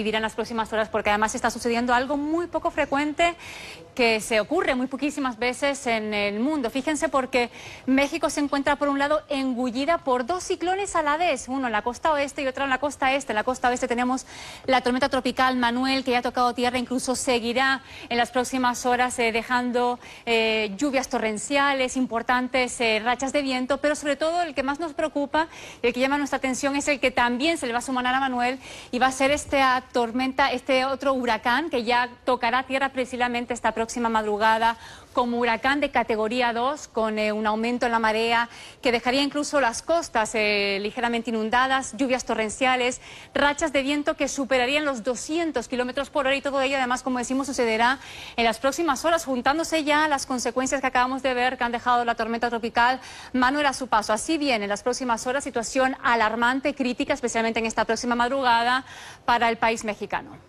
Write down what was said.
vivir en las próximas horas porque además está sucediendo algo muy poco frecuente que se ocurre muy poquísimas veces en el mundo. Fíjense porque México se encuentra, por un lado, engullida por dos ciclones a la vez, uno en la costa oeste y otro en la costa este. En la costa oeste tenemos la tormenta tropical Manuel, que ya ha tocado tierra, incluso seguirá en las próximas horas eh, dejando eh, lluvias torrenciales, importantes eh, rachas de viento, pero sobre todo el que más nos preocupa, el que llama nuestra atención, es el que también se le va a sumar a Manuel y va a ser esta tormenta, este otro huracán que ya tocará tierra precisamente esta próxima próxima madrugada como huracán de categoría 2, con eh, un aumento en la marea que dejaría incluso las costas eh, ligeramente inundadas, lluvias torrenciales, rachas de viento que superarían los 200 kilómetros por hora y todo ello, además, como decimos, sucederá en las próximas horas, juntándose ya las consecuencias que acabamos de ver que han dejado la tormenta tropical Manuel a su paso. Así bien, en las próximas horas, situación alarmante, crítica, especialmente en esta próxima madrugada para el país mexicano.